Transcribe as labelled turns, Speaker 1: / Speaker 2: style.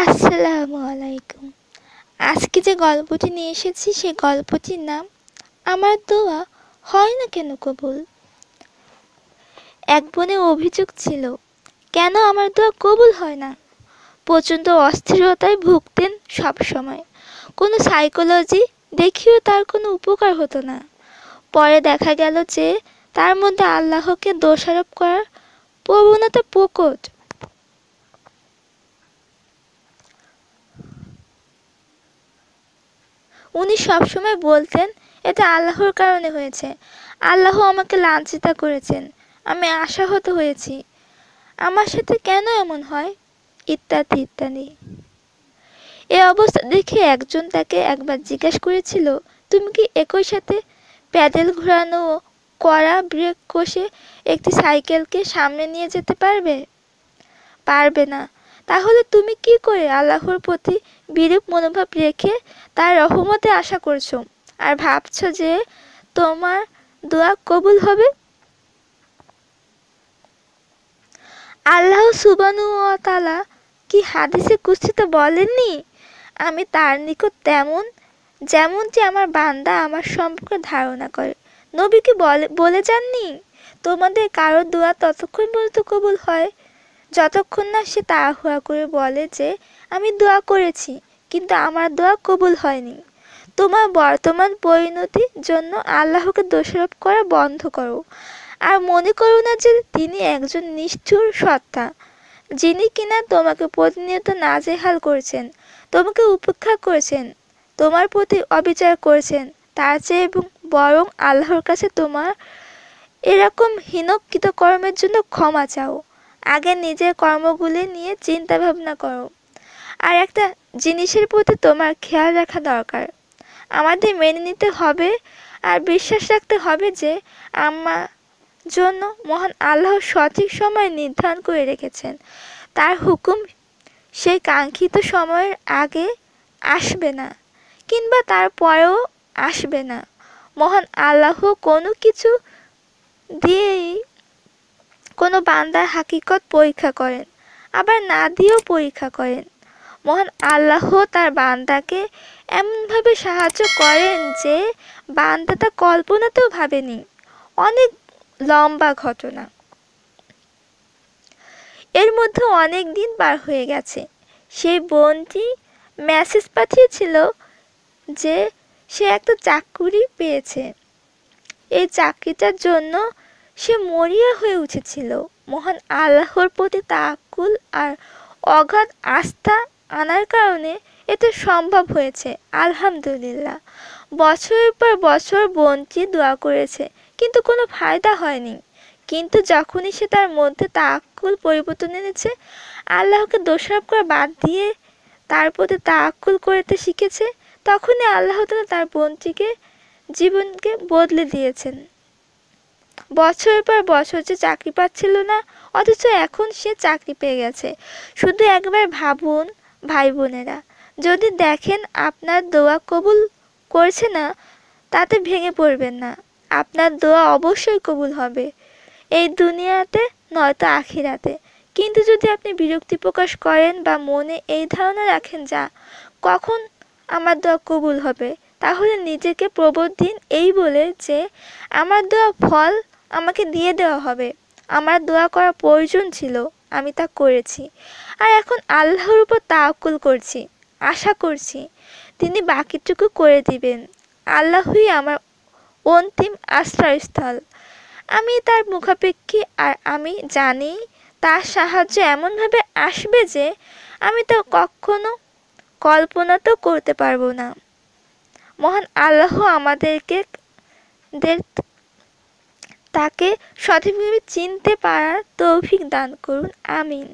Speaker 1: আসসালামু আলাইকুম আজকে যে গল্পটি নিয়ে এসেছি সে গল্পটির নাম আমার দোয়া হয় না কেন কবুল এক বনে অভিযোগ ছিল কেন আমার দোয়া কবুল হয় না প্রচণ্ড অস্থিরতায় ভুগতেন সব সময় কোনো সাইকোলজি দেখিও তার কোনো উপকার হতো না পরে দেখা গেল যে তার মধ্যে আল্লাহকে দোষারোপ করার প্রবণতা প্রকট উনি সবসময় বলতেন এটা আল্লাহর কারণে হয়েছে আল্লাহ আমাকে লাঞ্ছিত করেছেন আমি আশাহত হয়েছি আমার সাথে কেন এমন হয় ইত্যাদি ইত্যাদি এ অবস্থা দেখে একজন তাকে একবার জিজ্ঞেস করেছিল তুমি কি একই সাথে প্যাডেল ঘোরানো করা ব্রেক কষে একটি সাইকেলকে সামনে নিয়ে যেতে পারবে পারবে না তাহলে তুমি কি করে আল্লাহর প্রতি বিরূপ মনোভাব রেখে তার রহমতে আশা করছো আর ভাবছো যে তোমার দোয়া কবুল হবে আল্লাহ সুবানু তালা কি হাদিসে কুস্তিতে বলেননি আমি তার নিকট তেমন যেমনটি আমার বান্দা আমার সম্পর্কে ধারণা করে নবীকে বলে বলে যাননি তোমাদের কারো দোয়া ততক্ষণ পর্যন্ত কবুল হয় যতক্ষণ না সে তাড়াহুড়া করে বলে যে আমি দোয়া করেছি কিন্তু আমার দোয়া কবুল হয়নি তোমার বর্তমান পরিণতির জন্য আল্লাহকে দোষারোপ করা বন্ধ করো আর মনে করো না যে তিনি একজন নিষ্ঠুর সত্তা যিনি কিনা তোমাকে প্রতিনিয়ত নাজেহাল করেছেন তোমাকে উপেক্ষা করেছেন তোমার প্রতি অবিচার করেছেন তার চেয়ে এবং বরং আল্লাহর কাছে তোমার এরকম হীনকৃত কর্মের জন্য ক্ষমা চাও আগে নিজের কর্মগুলি নিয়ে চিন্তা ভাবনা করো আর একটা জিনিসের প্রতি তোমার খেয়াল রাখা দরকার আমাদের মেনে নিতে হবে আর বিশ্বাস রাখতে হবে যে আমার জন্য মহান আল্লাহ সঠিক সময় নির্ধারণ করে রেখেছেন তার হুকুম সেই কাঙ্ক্ষিত সময়ের আগে আসবে না কিংবা তার পরেও আসবে না মহান আল্লাহ কোনো কিছু দিয়েই কোনো বান্দার হাকিকত পরীক্ষা করেন আবার না দিয়েও পরীক্ষা করেন মহান আল্লাহ তার বান্দাকে এমনভাবে সাহায্য করেন যে বান্দা তা কল্পনাতেও ভাবেনি অনেক লম্বা ঘটনা এর মধ্যে অনেক দিন পার হয়ে গেছে সেই বোনটি মেসেজ পাঠিয়েছিল যে সে একটা চাকুরি পেয়েছে এই চাকরিটার জন্য সে মরিয়া হয়ে উঠেছিল মহান আল্লাহর প্রতি তাকুল আর অগাধ আস্থা আনার কারণে এতে সম্ভব হয়েছে আলহামদুলিল্লাহ বছরের পর বছর বোনটি দোয়া করেছে কিন্তু কোনো ফায়দা হয়নি কিন্তু যখনই সে তার মধ্যে তাকুল পরিবর্তন এনেছে আল্লাহকে দোষারোপ করে বাদ দিয়ে তার প্রতি তাকুল করতে শিখেছে তখনই আল্লাহ তালা তার বোনটিকে জীবনকে বদলে দিয়েছেন বছরের পর বছর যে চাকরি পাচ্ছিল না অথচ এখন সে চাকরি পেয়ে গেছে শুধু একবার ভাবুন ভাই বোনেরা যদি দেখেন আপনার দোয়া কবুল করছে না তাতে ভেঙে পড়বেন না আপনার দোয়া অবশ্যই কবুল হবে এই দুনিয়াতে নয়তো আখিরাতে কিন্তু যদি আপনি বিরক্তি প্রকাশ করেন বা মনে এই ধারণা রাখেন যা কখন আমার দোয়া কবুল হবে তাহলে নিজেকে প্রবোধ দিন এই বলে যে আমার দেওয়া ফল আমাকে দিয়ে দেওয়া হবে আমার দোয়া করা প্রয়োজন ছিল আমি তা করেছি আর এখন আল্লাহর উপর তাওকুল করছি আশা করছি তিনি বাকিটুকু করে দিবেন আল্লাহই আমার অন্তিম আশ্রয়স্থল আমি তার মুখাপেক্ষী আর আমি জানি তার সাহায্য এমনভাবে আসবে যে আমি তা কখনো কল্পনা তো করতে পারবো না মহান আল্লাহ আমাদেরকে তাকে সঠিকভাবে চিনতে পারার তৌফিক দান করুন আমিন